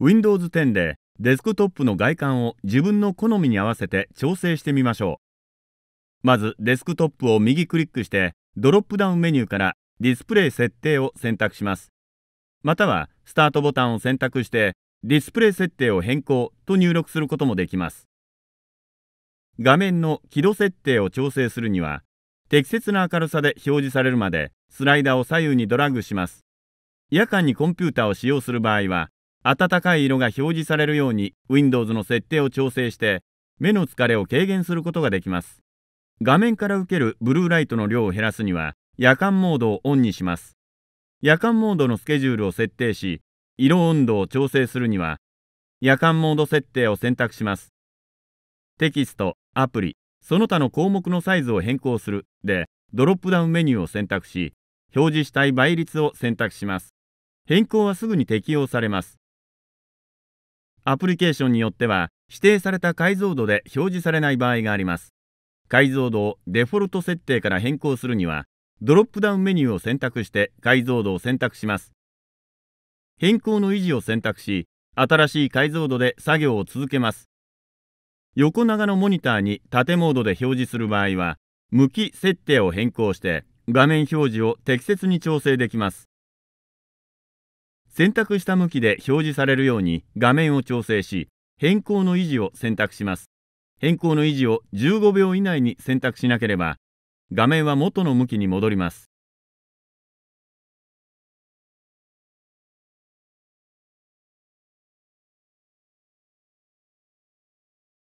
Windows 10でデスクトップの外観を自分の好みに合わせて調整してみましょう。まずデスクトップを右クリックしてドロップダウンメニューからディスプレイ設定を選択します。またはスタートボタンを選択してディスプレイ設定を変更と入力することもできます。画面の輝度設定を調整するには適切な明るさで表示されるまでスライダーを左右にドラッグします夜間にコンピューターを使用する場合は暖かい色が表示されるように Windows の設定を調整して目の疲れを軽減することができます。画面から受けるブルーライトの量を減らすには夜間モードをオンにします。夜間モードのスケジュールを設定し、色温度を調整するには夜間モード設定を選択します。テキスト、アプリ、その他の項目のサイズを変更するでドロップダウンメニューを選択し、表示したい倍率を選択します。変更はすぐに適用されます。アプリケーションによっては指定された解像度で表示されない場合があります解像度をデフォルト設定から変更するにはドロップダウンメニューを選択して解像度を選択します変更の維持を選択し新しい解像度で作業を続けます横長のモニターに縦モードで表示する場合は向き設定を変更して画面表示を適切に調整できます選択した向きで表示されるように画面を調整し、変更の維持を選択します。変更の維持を15秒以内に選択しなければ、画面は元の向きに戻ります。